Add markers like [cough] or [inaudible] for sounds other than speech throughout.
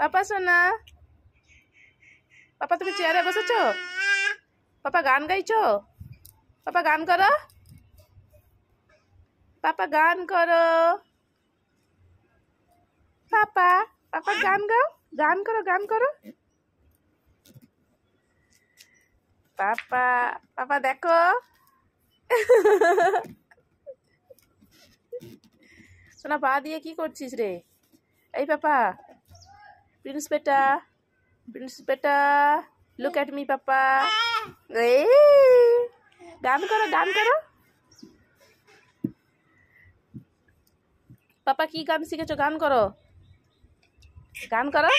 পাপা সোনা পাপা তুমি চেয়ারে বসেছ পাপা গান গাইছো পাপা গান করো পাপা গান করো পাপা পাপা গান গাও গান করো গান করো পাপা পাপা দেখো সোনা পা দিয়ে কি করছিস রে এই পাপা Prince beta. Prince beta. Look at me, papa. গান করো গান করো পাপা কি গান শিখেছো গান করো গান করো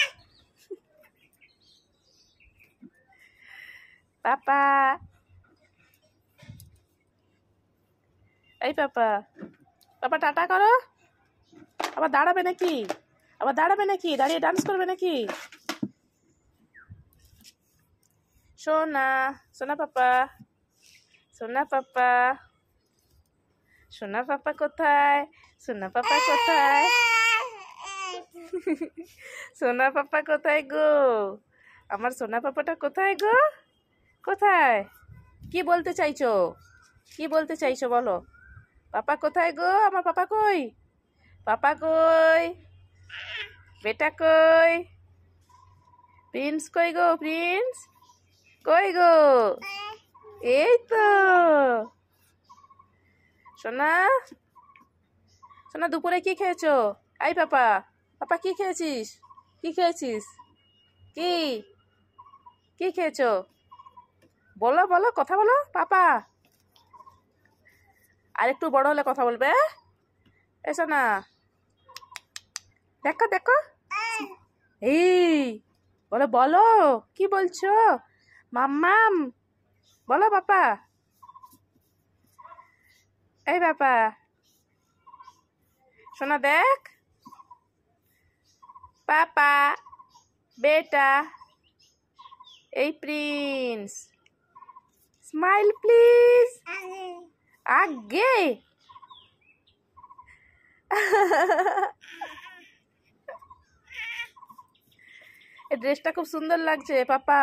পাপা এই পাপা পাপা টাটা করো আবার দাঁড়াবে নাকি আবার দাঁড়াবে নাকি দাঁড়িয়ে ডান্স করবে নাকি সোনা সোনা পাপা সোনা পাপা সোনা পাপা কোথায় সোনা পাপা কোথায় সোনা পাপা কোথায় গো আমার সোনা পাপাটা কোথায় গো কোথায় কি বলতে চাইছো কি বলতে চাইছো বলো পাপা কোথায় গো আমার পাপা কই পাপা কই বেটা কই প্রিন্স কই গো প্রিন্স কই গো এই তো সোনা সোনা দুপুরে কি খেয়েছো আই পাপা পাপা কি খেয়েছিস কি খেয়েছিস কি কি খেয়েছো বলো বলো কথা বলো পাপা আর একটু বড় হলে কথা বলবে হ্যাঁ? এসো না দেখো দেখো এই বলো বলো কি বলছো মাম্মাম বলো বাপা এই বাপা শোনা দেখ পাপা বেটা এই প্রিন্স স্মাইল প্লিজ আগে [laughs] এই ড্রেসটা খুব সুন্দর লাগছে পাপা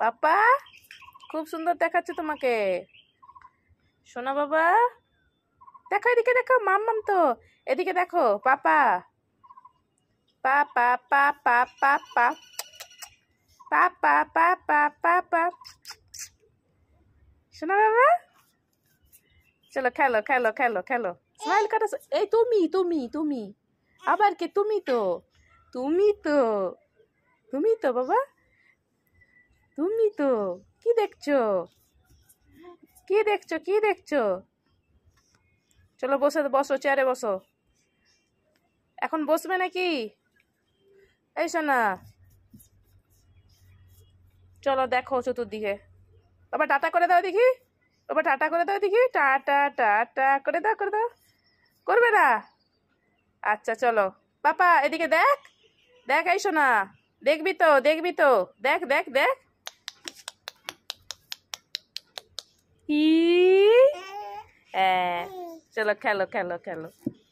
পাপা খুব সুন্দর দেখাচ্ছে তোমাকে সোনা বাবা দেখো এদিকে দেখো মাম্মাম তো এদিকে দেখো পাপা পা পা পা পা পা পা পা পা পা পা পা পা শোনা বাবা চলো খেলো খেলো খেলো খেলো স্মাইল করো এই তুমি তুমি তুমি আবার কে তুমি তো তুমি তো তুমি তো বাবা তুমি তো কি দেখছো কি দেখছো কি দেখছো চলো বসে বসো চেয়ারে বসো এখন বসবে নাকি এই না চলো দেখো চতুর্দিকে বাবা টাটা করে দাও দেখি বাবা টাটা করে দাও দেখি টাটা টাটা করে দাও করে দাও করবে না আচ্ছা চলো বাপা এদিকে দেখ দেখ এই না দেখবি তো দেখবি তো দেখ দেখ দেখ চলো খেলো খেলো খেলো